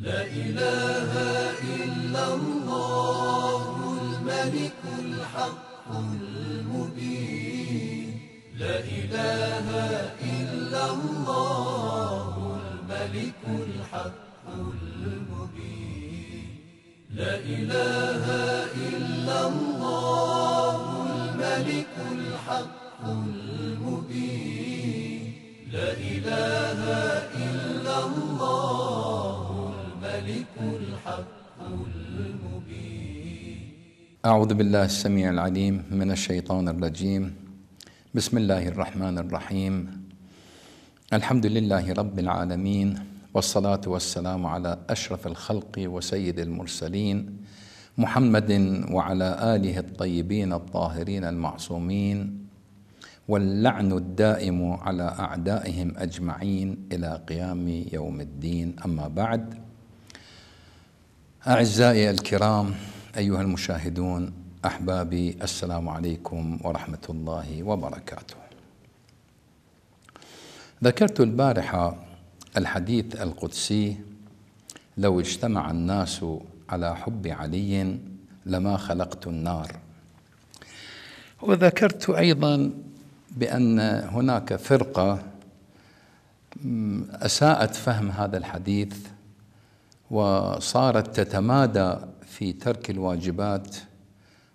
لا إله إلا الله الملك الحق المبين لا إله إلا الله الملك الحق المبين لا إله إلا الله الملك الحق المبين لا إله إلا أعوذ بالله السميع العليم من الشيطان الرجيم بسم الله الرحمن الرحيم الحمد لله رب العالمين والصلاة والسلام على أشرف الخلق وسيد المرسلين محمد وعلى آله الطيبين الطاهرين المعصومين واللعن الدائم على أعدائهم أجمعين إلى قيام يوم الدين أما بعد أعزائي الكرام أيها المشاهدون أحبابي السلام عليكم ورحمة الله وبركاته. ذكرت البارحة الحديث القدسي لو اجتمع الناس على حب علي لما خلقت النار. وذكرت أيضا بأن هناك فرقة أساءت فهم هذا الحديث وصارت تتمادى في ترك الواجبات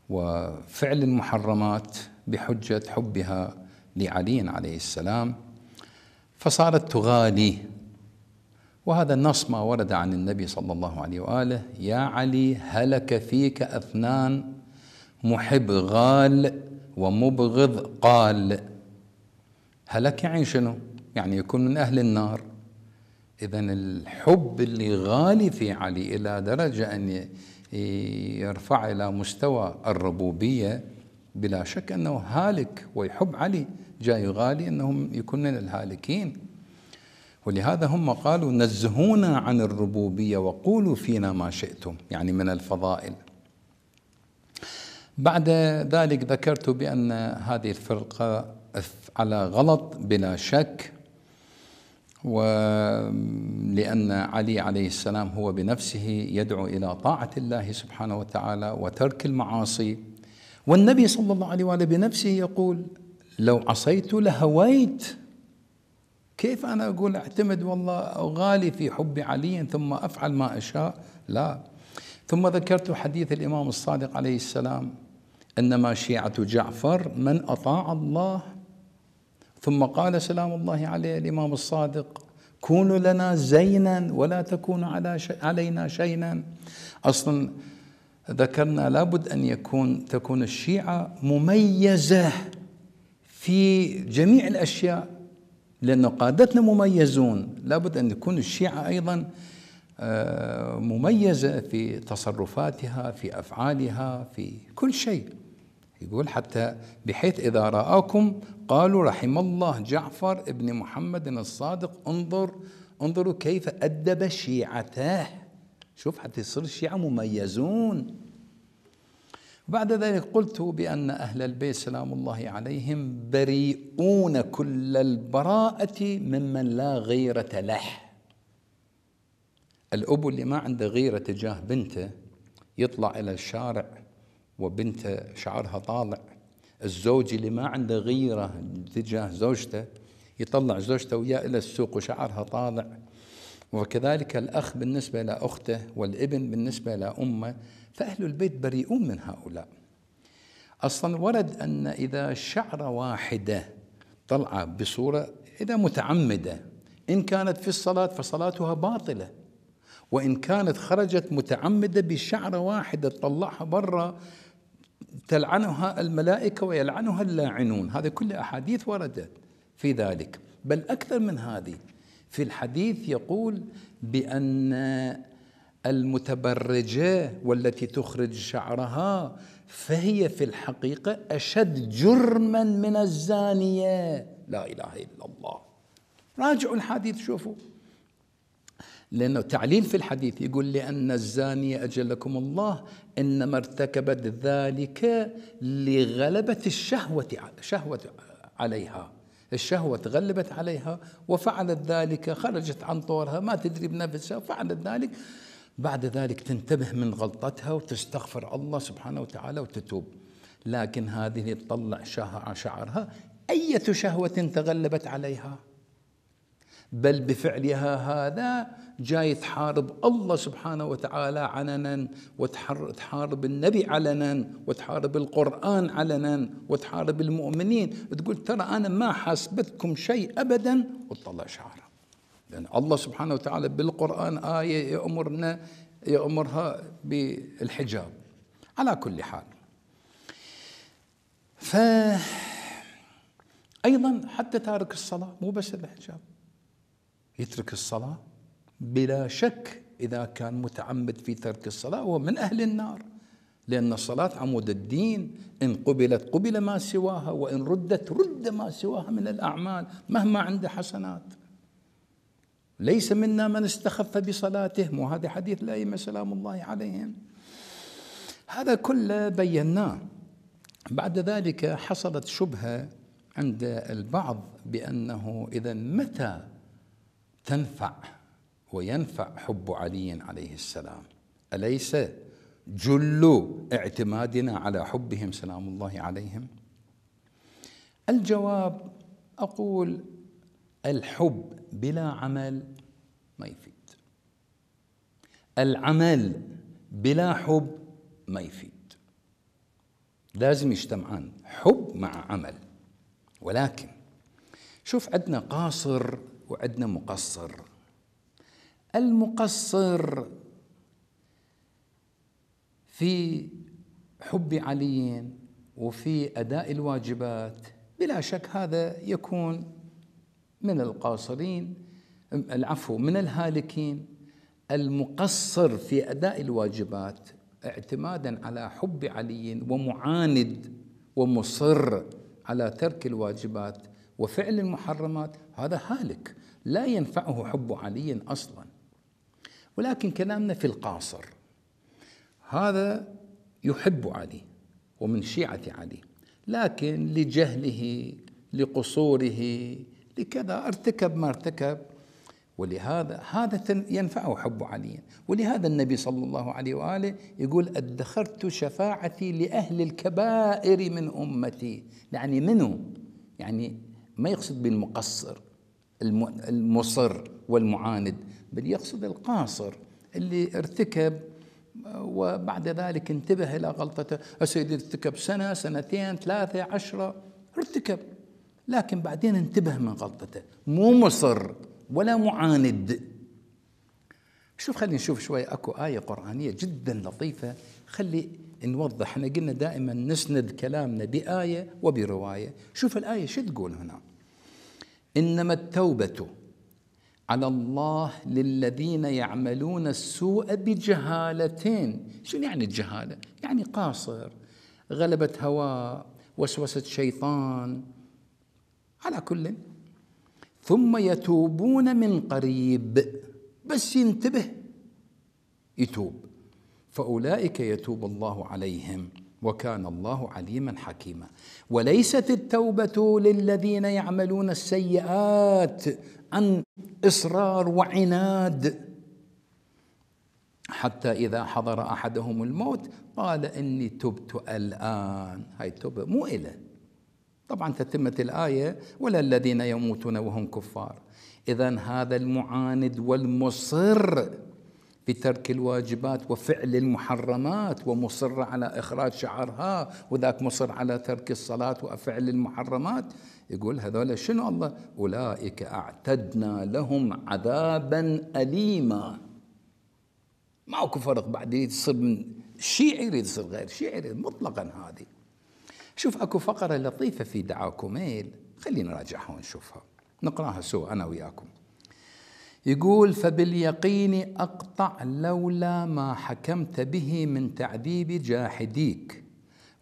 وفعل المحرمات بحجة حبها لعلي عليه السلام فصارت تغالي وهذا النص ما ورد عن النبي صلى الله عليه وآله يا علي هلك فيك أثنان محب غال ومبغض قال هلك يعني شنو؟ يعني يكون من أهل النار إذا الحب اللي غالي في علي إلى درجة أن يرفع إلى مستوى الربوبية بلا شك أنه هالك ويحب علي جاي غالي أنهم يكون من الهالكين ولهذا هم قالوا نزهونا عن الربوبية وقولوا فينا ما شئتم يعني من الفضائل بعد ذلك ذكرت بأن هذه الفرقة على غلط بلا شك ولأن علي عليه السلام هو بنفسه يدعو إلى طاعة الله سبحانه وتعالى وترك المعاصي والنبي صلى الله عليه وآله بنفسه يقول لو عصيت لهويت كيف أنا أقول أعتمد والله غالي في حب علي ثم أفعل ما أشاء لا ثم ذكرت حديث الإمام الصادق عليه السلام إنما شيعة جعفر من أطاع الله ثم قال سلام الله عليه الإمام الصادق كونوا لنا زينا ولا تكونوا على شي علينا شينا أصلا ذكرنا لابد أن يكون تكون الشيعة مميزة في جميع الأشياء لأن قادتنا مميزون لابد أن تكون الشيعة أيضا آه، مميزة في تصرفاتها في أفعالها في كل شيء يقول حتى بحيث إذا رآكم قالوا رحم الله جعفر ابن محمد الصادق انظر انظروا كيف أدب شيعته شوف حتى يصير الشيعة مميزون بعد ذلك قلت بأن أهل البيت سلام الله عليهم بريئون كل البراءة ممن لا غيرة له الأب اللي ما عنده غيرة تجاه بنته يطلع إلى الشارع وبنته شعرها طالع الزوج اللي ما عنده غيرة تجاه زوجته يطلع زوجته وياه إلى السوق وشعرها طالع وكذلك الأخ بالنسبة لأخته والابن بالنسبة لأمه فأهل البيت بريئون من هؤلاء أصلا ورد أن إذا شعرة واحدة طلع بصورة إذا متعمدة إن كانت في الصلاة فصلاتها باطلة وإن كانت خرجت متعمدة بشعرة واحدة تطلعها برا تلعنها الملائكة ويلعنها اللاعنون هذا كل أحاديث وردت في ذلك بل أكثر من هذه في الحديث يقول بأن المتبرجة والتي تخرج شعرها فهي في الحقيقة أشد جرما من الزانية لا إله إلا الله راجعوا الحديث شوفوا لأنه تعليل في الحديث يقول لأن الزانية أجلكم الله إنما ارتكبت ذلك لغلبة الشهوة شهوة عليها الشهوة تغلبت عليها وفعلت ذلك خرجت عن طورها ما تدري بنفسها فعلت ذلك بعد ذلك تنتبه من غلطتها وتستغفر الله سبحانه وتعالى وتتوب لكن هذه تطلع شعرها, شعرها أية شهوة تغلبت عليها بل بفعلها هذا جاي تحارب الله سبحانه وتعالى علنا وتحارب النبي علنا وتحارب القرآن علنا وتحارب المؤمنين تقول ترى أنا ما حاسبتكم شيء أبدا وتطلع شعره لأن الله سبحانه وتعالى بالقرآن آية يأمرنا يأمرها بالحجاب على كل حال ف أيضا حتى تارك الصلاة مو بس الحجاب يترك الصلاة بلا شك إذا كان متعمد في ترك الصلاة هو من أهل النار لأن الصلاة عمود الدين إن قبلت قبل ما سواها وإن ردت رد ما سواها من الأعمال مهما عنده حسنات ليس منا من استخف بصلاته وهذا حديث الأئمة سلام الله عليهم هذا كله بيناه بعد ذلك حصلت شبهة عند البعض بأنه إذا متى تنفع وينفع حب علي عليه السلام أليس جل اعتمادنا على حبهم سلام الله عليهم الجواب أقول الحب بلا عمل ما يفيد العمل بلا حب ما يفيد لازم يجتمعان حب مع عمل ولكن شوف عندنا قاصر وعندنا مقصر المقصر في حب علي وفي اداء الواجبات بلا شك هذا يكون من القاصرين العفو من الهالكين المقصر في اداء الواجبات اعتمادا على حب علي ومعاند ومصر على ترك الواجبات وفعل المحرمات هذا هالك لا ينفعه حب علي اصلا ولكن كلامنا في القاصر هذا يحب علي ومن شيعة علي لكن لجهله لقصوره لكذا ارتكب ما ارتكب ولهذا هذا ينفعه حب علي ولهذا النبي صلى الله عليه وآله يقول ادخرت شفاعتي لأهل الكبائر من أمتي يعني منه يعني ما يقصد بالمقصر المصر والمعاند بل يقصد القاصر اللي ارتكب آه، وبعد ذلك انتبه إلى غلطته السيد ارتكب سنة سنتين ثلاثة عشرة ارتكب لكن بعدين انتبه من غلطته مو مصر ولا معاند شوف خلينا نشوف شوي اكو آية قرآنية جدا لطيفة خلي نوضح احنا قلنا دائما نسند كلامنا بآية وبرواية شوف الآية شو تقول هنا إنما التوبة على الله للذين يعملون السوء بجهالتين شنو يعني الجهالة؟ يعني قاصر غلبة هواء وسوسة شيطان على كل ثم يتوبون من قريب بس ينتبه يتوب فأولئك يتوب الله عليهم وكان الله عليما حكيما وليست التوبه للذين يعملون السيئات عن اصرار وعناد حتى اذا حضر احدهم الموت قال اني تبت الان هاي توبه مو اله طبعا تتمت الايه ولا الذين يموتون وهم كفار اذا هذا المعاند والمصر بترك الواجبات وفعل المحرمات ومصر على اخراج شعرها وذاك مصر على ترك الصلاه وفعل المحرمات يقول هذول شنو الله أولئك أعتدنا لهم عذابا أليما ماكو فرق بعد يصير من شيعي يريد يصير غير شيعي يريد مطلقا هذه شوف اكو فقره لطيفه في ميل خلينا نراجعها ونشوفها نقراها سوا انا وياكم يقول فباليقين اقطع لولا ما حكمت به من تعذيب جاحديك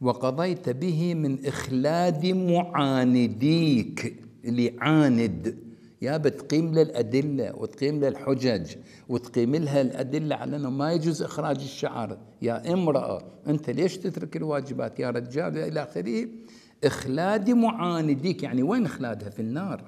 وقضيت به من إخلاد معانديك اللي يا بتقيم له الأدلة وتقيم له الحجج وتقيم لها الأدلة على أنه ما يجوز إخراج الشعر يا امرأة أنت ليش تترك الواجبات يا رجال إلى آخره إخلاد معانديك يعني وين إخلادها في النار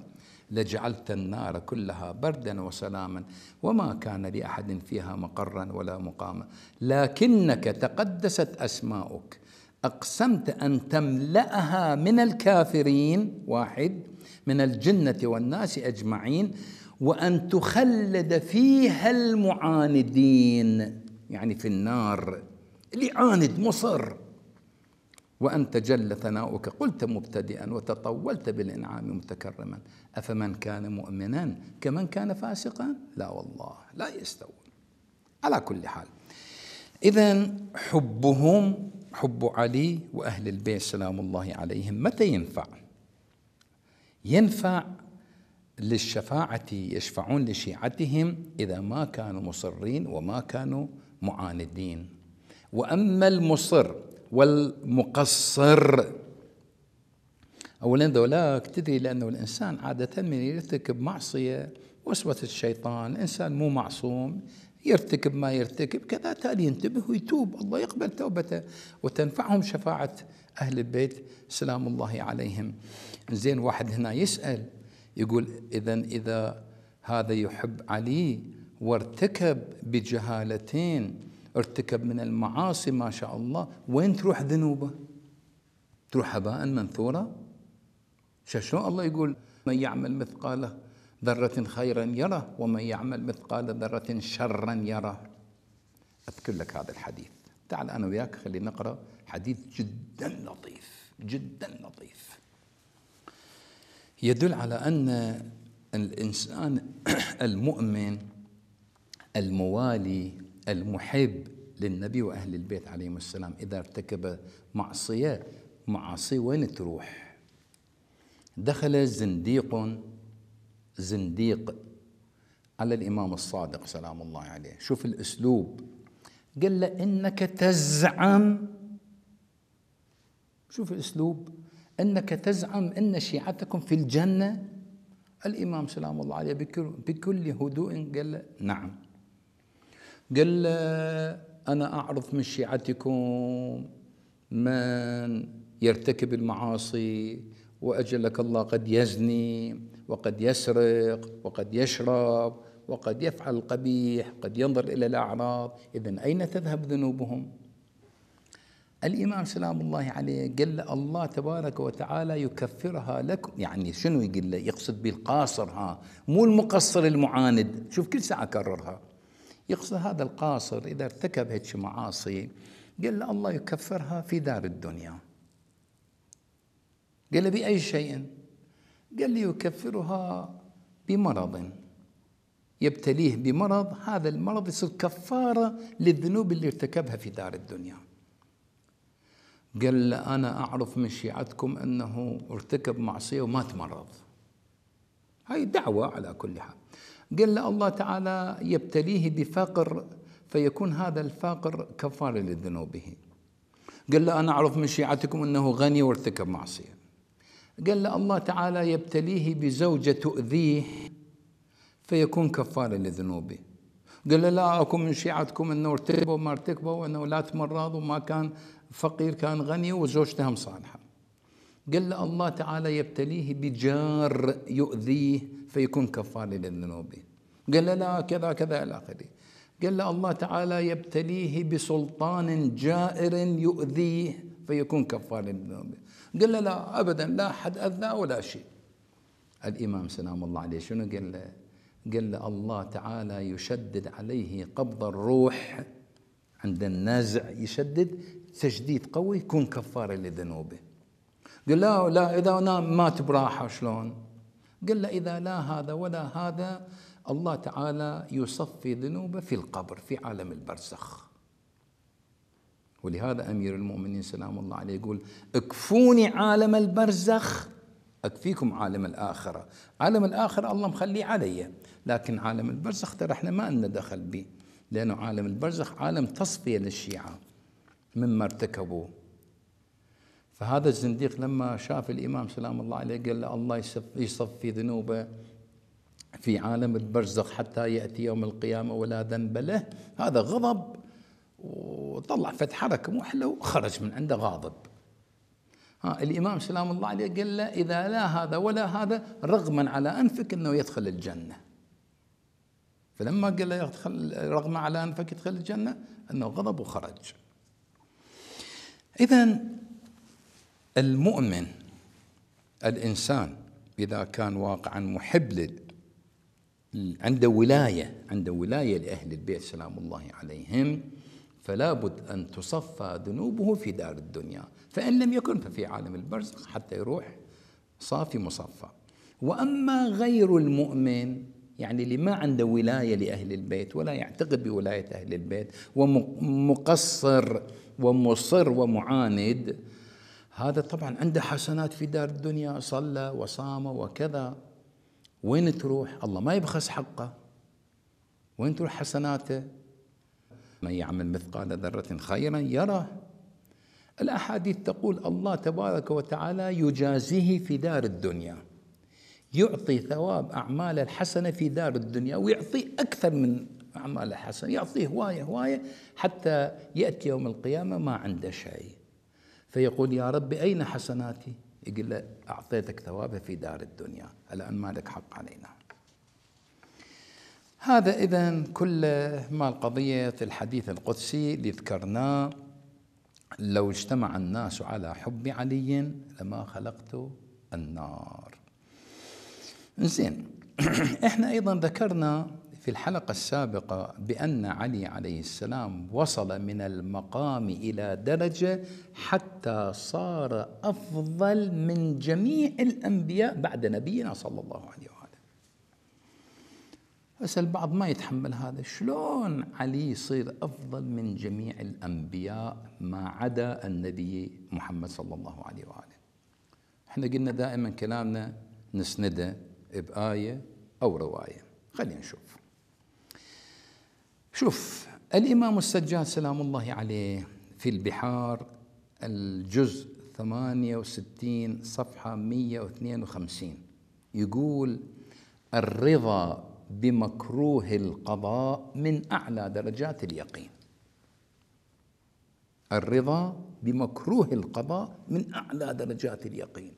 لجعلت النار كلها بردا وسلاما وما كان لأحد فيها مقرا ولا مقاما لكنك تقدست أسماؤك أقسمت أن تملأها من الكافرين واحد من الجنة والناس أجمعين وأن تخلد فيها المعاندين يعني في النار اللي مصر وأن تجل ثناؤك قلت مبتدئا وتطولت بالإنعام متكرما أفمن كان مؤمنا كمن كان فاسقا لا والله لا يستوي على كل حال إذا حبهم حب علي وأهل البيت سلام الله عليهم متى ينفع ينفع للشفاعة يشفعون لشيعتهم إذا ما كانوا مصرين وما كانوا معاندين وأما المصر والمقصر أولا ذولاك تدري لأنه الإنسان عادة من يرتكب معصية وسوسة الشيطان إنسان مو معصوم يرتكب ما يرتكب كذا تالي ينتبه ويتوب الله يقبل توبته وتنفعهم شفاعة أهل البيت سلام الله عليهم زين واحد هنا يسأل يقول إذا إذا هذا يحب علي وارتكب بجهالتين ارتكب من المعاصي ما شاء الله وين تروح ذنوبه تروح هباء منثورة شلون الله يقول من يعمل مثقاله ذرة خيرا يره ومن يعمل مثقال ذرة شرا يره أذكر لك هذا الحديث تعال أنا وياك خلينا نقرأ حديث جدا لطيف جدا لطيف يدل على أن الإنسان المؤمن الموالي المحب للنبي وأهل البيت عليهم السلام إذا ارتكب معصية معاصي وين تروح دخل زنديق زنديق على الإمام الصادق سلام الله عليه شوف الأسلوب قال له إنك تزعم شوف الأسلوب أنك تزعم أن شيعتكم في الجنة الإمام سلام الله عليه بكل, بكل هدوء قال له نعم قال له أنا أعرف من شيعتكم من يرتكب المعاصي وأجلك الله قد يزني وقد يسرق وقد يشرب وقد يفعل القبيح قد ينظر إلى الأعراض إذا أين تذهب ذنوبهم الإمام سلام الله عليه قال له الله تبارك وتعالى يكفرها لكم يعني شنو يقول له يقصد بالقاصر ها مو المقصر المعاند شوف كل ساعة كررها يقصد هذا القاصر إذا ارتكب هيك معاصي قال له الله يكفرها في دار الدنيا قال له بأي شيء قال لي يكفرها بمرض يبتليه بمرض هذا المرض يصير كفارة للذنوب اللي ارتكبها في دار الدنيا قال له أنا أعرف من شيعتكم أنه ارتكب معصية وما تمرض هاي دعوة على كل حال قال له الله تعالى يبتليه بفقر فيكون هذا الفقر كفارة لذنوبه قال له أنا أعرف من شيعتكم أنه غني وارتكب معصية قال له الله تعالى يبتليه بزوجة تؤذيه فيكون كفارة لذنوبه قال له لا أكون من شيعتكم أنه ارتكبوا ما ارتكبوا وأنه لا تمرض وما كان فقير كان غني وزوجتهم صالحة قال له الله تعالى يبتليه بجار يؤذيه فيكون كفارة لذنوبه قال له لا كذا كذا إلى آخره قال له الله تعالى يبتليه بسلطان جائر يؤذيه فيكون كفارة لذنوبه قال له لا أبدا لا حد أذى ولا شيء الإمام سلام الله عليه شنو قال له قال له الله تعالى يشدد عليه قبض الروح عند النازع يشدد تشديد قوي يكون كفارة لذنوبه قال له لا إذا نام مات براحة شلون قال له إذا لا هذا ولا هذا الله تعالى يصفي ذنوبه في القبر في عالم البرزخ ولهذا أمير المؤمنين سلام الله عليه يقول اكفوني عالم البرزخ أكفيكم عالم الآخرة عالم الآخرة الله مخليه علي لكن عالم البرزخ ترى احنا ما لنا دخل به لأنه عالم البرزخ عالم تصفية للشيعة مما ارتكبوا فهذا الزنديق لما شاف الإمام سلام الله عليه قال له الله يصفي ذنوبه في عالم البرزخ حتى يأتي يوم القيامة ولا ذنب له هذا غضب وطلع فتح حركة مو حلو وخرج من عنده غاضب ها الإمام سلام الله عليه قال له إذا لا هذا ولا هذا رغما على أنفك أنه يدخل الجنة فلما قال له يدخل رغما على أنفك يدخل الجنة أنه غضب وخرج إذا المؤمن الإنسان إذا كان واقعا محب لل عنده ولاية عنده ولاية لأهل البيت سلام الله عليهم فلا بد أن تصفى ذنوبه في دار الدنيا فإن لم يكن ففي عالم البرزخ حتى يروح صافي مصفى وأما غير المؤمن يعني اللي ما عنده ولاية لأهل البيت ولا يعتقد بولاية أهل البيت ومقصر ومصر ومعاند هذا طبعا عنده حسنات في دار الدنيا صلى وصام وكذا وين تروح الله ما يبخس حقه وين تروح حسناته من يعمل مثقال ذرة خيرا يره الأحاديث تقول الله تبارك وتعالى يجازيه في دار الدنيا يعطي ثواب أعمال الحسنة في دار الدنيا ويعطي أكثر من أعمال الحسنة يعطيه هواية هواية حتى يأتي يوم القيامة ما عنده شيء فيقول يا رب أين حسناتي يقول له أعطيتك ثوابها في دار الدنيا الآن مالك حق علينا هذا إذا كل ما القضية الحديث القدسي اللي ذكرناه لو اجتمع الناس على حب علي لما خلقت النار زين احنا ايضا ذكرنا في الحلقه السابقه بان علي عليه السلام وصل من المقام الى درجه حتى صار افضل من جميع الانبياء بعد نبينا صلى الله عليه وسلم بس البعض ما يتحمل هذا شلون علي يصير أفضل من جميع الأنبياء ما عدا النبي محمد صلى الله عليه وآله احنا قلنا دائما كلامنا نسنده بآية أو رواية خلينا نشوف شوف الإمام السجاد سلام الله عليه في البحار الجزء 68 صفحة 152 يقول الرضا بمكروه القضاء من اعلى درجات اليقين الرضا بمكروه القضاء من اعلى درجات اليقين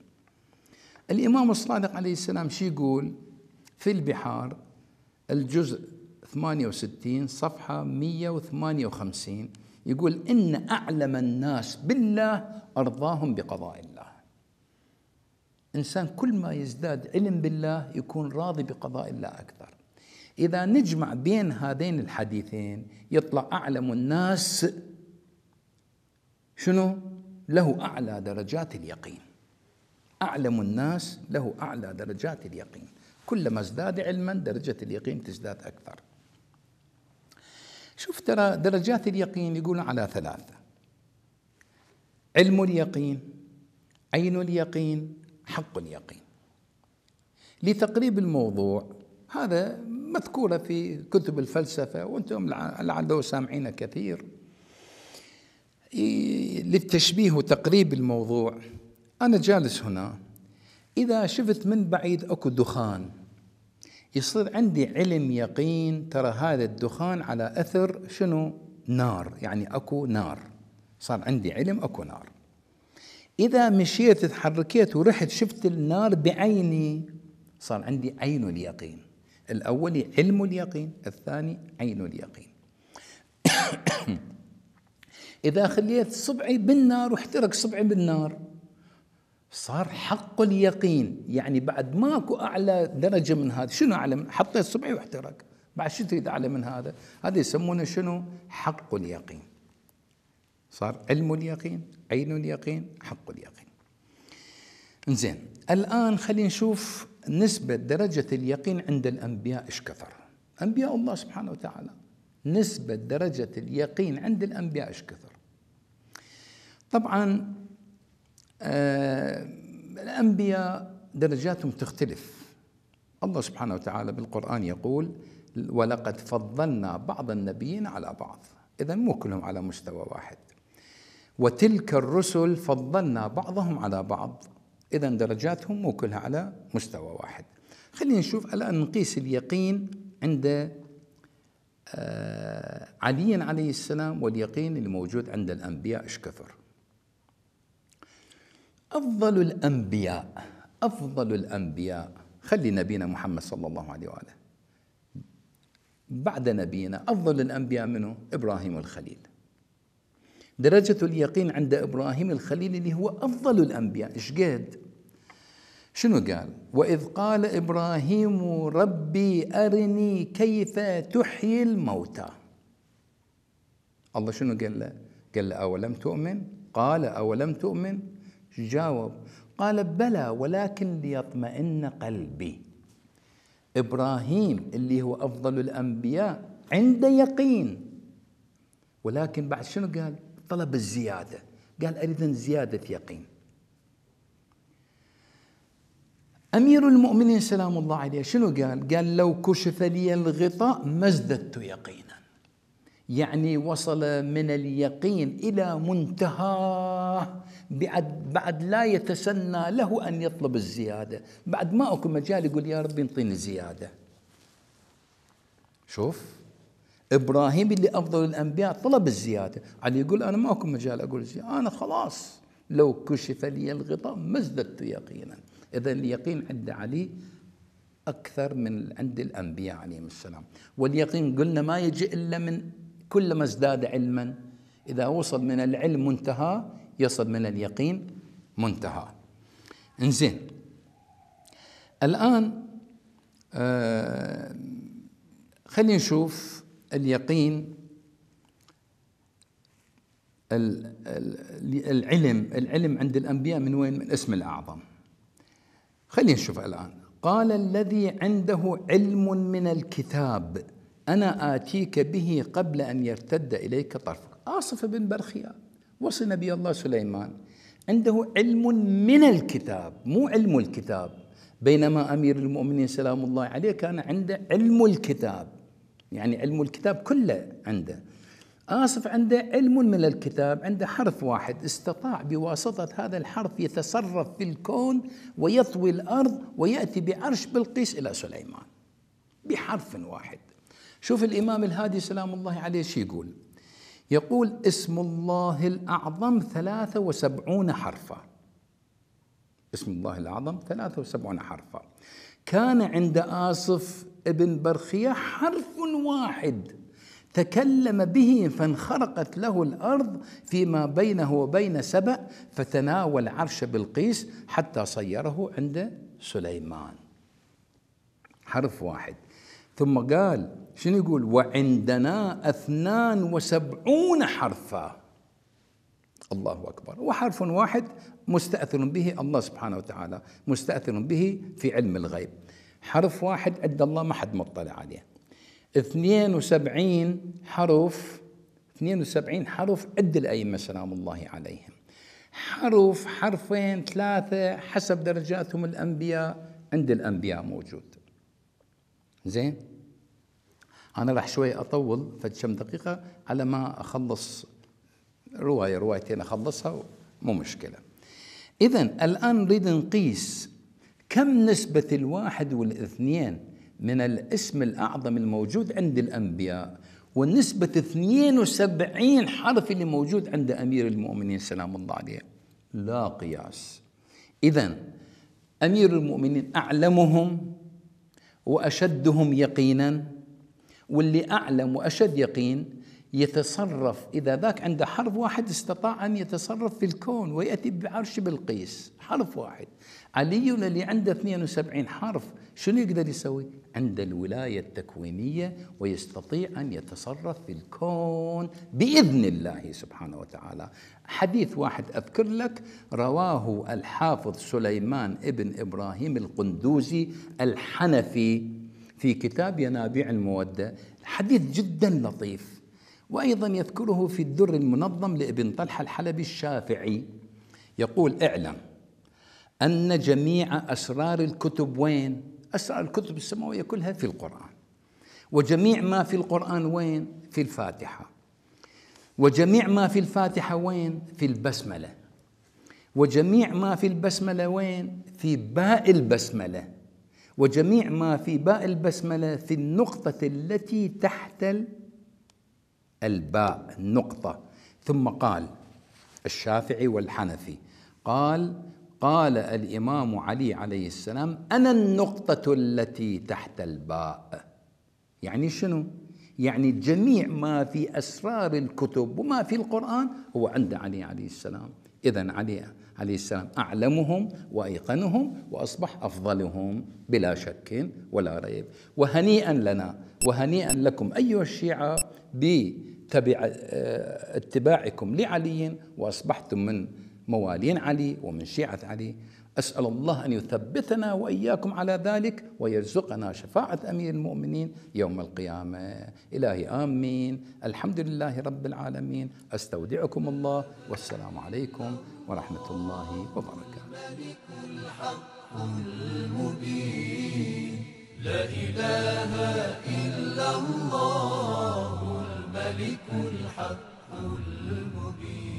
الامام الصادق عليه السلام شي يقول في البحار الجزء 68 صفحه 158 يقول ان اعلم الناس بالله ارضاهم بقضاء الله انسان كل ما يزداد علم بالله يكون راضي بقضاء الله اكثر إذا نجمع بين هذين الحديثين يطلع أعلم الناس شنو؟ له أعلى درجات اليقين أعلم الناس له أعلى درجات اليقين كلما ازداد علما درجة اليقين تزداد أكثر شوف ترى درجات اليقين يقولون على ثلاثة علم اليقين عين اليقين حق اليقين لتقريب الموضوع هذا مذكورة في كتب الفلسفة وأنتم لعله سامعين كثير للتشبيه وتقريب الموضوع أنا جالس هنا إذا شفت من بعيد أكو دخان يصير عندي علم يقين ترى هذا الدخان على أثر شنو نار يعني أكو نار صار عندي علم أكو نار إذا مشيت تحركيت ورحت شفت النار بعيني صار عندي عين اليقين الأول علم اليقين الثاني عين اليقين إذا خليت صبعي بالنار واحترق صبعي بالنار صار حق اليقين يعني بعد ماكو أعلى درجة من هذا شنو أعلى من حطيت صبعي واحترق بعد شو تريد أعلى من هذا هذا يسمونه شنو حق اليقين صار علم اليقين عين اليقين حق اليقين زين الآن خلينا نشوف نسبة درجة اليقين عند الأنبياء إيش كثر أنبياء الله سبحانه وتعالى نسبة درجة اليقين عند الأنبياء إيش كثر طبعا آه الأنبياء درجاتهم تختلف الله سبحانه وتعالى بالقرآن يقول ولقد فضلنا بعض النبيين على بعض إذا مو كلهم على مستوى واحد وتلك الرسل فضلنا بعضهم على بعض إذا درجاتهم مو كلها على مستوى واحد خلينا نشوف الآن نقيس اليقين عند آه، علي عليه السلام واليقين الموجود عند الأنبياء إيش كثر أفضل الأنبياء أفضل الأنبياء خلي نبينا محمد صلى الله عليه وآله بعد نبينا أفضل الأنبياء منه إبراهيم الخليل درجة اليقين عند إبراهيم الخليل اللي هو أفضل الأنبياء إيش قد شنو قال وإذ قال إبراهيم ربي أرني كيف تحيي الموتى الله شنو قال له قال له أولم تؤمن قال أولم تؤمن جاوب قال بلى ولكن ليطمئن قلبي إبراهيم اللي هو أفضل الأنبياء عنده يقين ولكن بعد شنو قال طلب الزيادة قال أريد زيادة يقين أمير المؤمنين سلام الله عليه شنو قال؟ قال لو كشف لي الغطاء ما ازددت يقينا يعني وصل من اليقين إلى منتهى بعد, بعد لا يتسنى له أن يطلب الزيادة بعد ما أكو مجال يقول يا ربي انطيني زيادة شوف إبراهيم اللي أفضل الأنبياء طلب الزيادة علي يقول أنا ما أكو مجال أقول زيادة أنا خلاص لو كشف لي الغطاء ما ازددت يقينا إذا اليقين عند علي أكثر من عند الأنبياء عليهم السلام واليقين قلنا ما يجي إلا من كلما ازداد علما إذا وصل من العلم منتهى يصل من اليقين منتهى انزين الآن آه خلينا نشوف اليقين العلم العلم عند الأنبياء من وين من اسم الأعظم خلينا نشوف الآن قال الذي عنده علم من الكتاب أنا آتيك به قبل أن يرتد إليك طرفك آصف بن برخيا وصل نبي الله سليمان عنده علم من الكتاب مو علم الكتاب بينما أمير المؤمنين سلام الله عليه كان عنده علم الكتاب يعني علم الكتاب كله عنده آسف عنده علم من الكتاب عنده حرف واحد استطاع بواسطة هذا الحرف يتصرف في الكون ويطوي الأرض ويأتي بعرش بلقيس إلى سليمان بحرف واحد شوف الإمام الهادي سلام الله عليه شي يقول يقول اسم الله الأعظم ثلاثة وسبعون حرفا اسم الله الأعظم ثلاثة وسبعون حرفا كان عند آصف ابن برخية حرف واحد تكلم به فانخرقت له الأرض فيما بينه وبين سبأ فتناول عرش بلقيس حتى صيره عند سليمان حرف واحد ثم قال شنو يقول وعندنا اثنان وسبعون حرفا الله أكبر وحرف واحد مستأثر به الله سبحانه وتعالى مستأثر به في علم الغيب حرف واحد عند الله ما حد مطلع عليه 72 حرف 72 حرف عد الأئمة سلام الله عليهم حرف حرفين ثلاثة حسب درجاتهم الأنبياء عند الأنبياء موجود زين أنا راح شوي أطول فد كم دقيقة على ما أخلص رواية روايتين أخلصها مو مشكلة إذا الآن نريد نقيس كم نسبة الواحد والاثنين من الاسم الأعظم الموجود عند الأنبياء ونسبة 72 حرف اللي موجود عند أمير المؤمنين سلام الله عليه لا قياس إذا أمير المؤمنين أعلمهم وأشدهم يقينا واللي أعلم وأشد يقين يتصرف إذا ذاك عنده حرف واحد استطاع أن يتصرف في الكون ويأتي بعرش بلقيس حرف واحد علي اللي عنده 72 حرف شنو يقدر يسوي؟ عنده الولاية التكوينية ويستطيع أن يتصرف في الكون بإذن الله سبحانه وتعالى حديث واحد أذكر لك رواه الحافظ سليمان ابن إبراهيم القندوزي الحنفي في كتاب ينابيع المودة حديث جدا لطيف وأيضا يذكره في الدر المنظم لابن طلحة الحلبي الشافعي يقول اعلم أن جميع أسرار الكتب وين؟ أسرار الكتب السماوية كلها في القرآن وجميع ما في القرآن وين؟ في الفاتحة وجميع ما في الفاتحة وين؟ في البسملة وجميع ما في البسملة وين؟ في باء البسملة وجميع ما في باء البسملة في النقطة التي تحت الباء النقطة ثم قال الشافعي والحنفي قال قال الإمام علي عليه السلام أنا النقطة التي تحت الباء يعني شنو؟ يعني جميع ما في أسرار الكتب وما في القرآن هو عند علي عليه السلام إذا علي عليه السلام أعلمهم وأيقنهم وأصبح أفضلهم بلا شك ولا ريب وهنيئا لنا وهنيئا لكم أيها الشيعة بتبع آه، اتباعكم لعلي وأصبحتم من موالين علي ومن شيعة علي أسأل الله أن يثبتنا وإياكم على ذلك ويرزقنا شفاعة أمير المؤمنين يوم القيامة إلهي آمين الحمد لله رب العالمين أستودعكم الله والسلام عليكم ورحمة الله وبركاته لا إله إلا الله الملك الحق المبين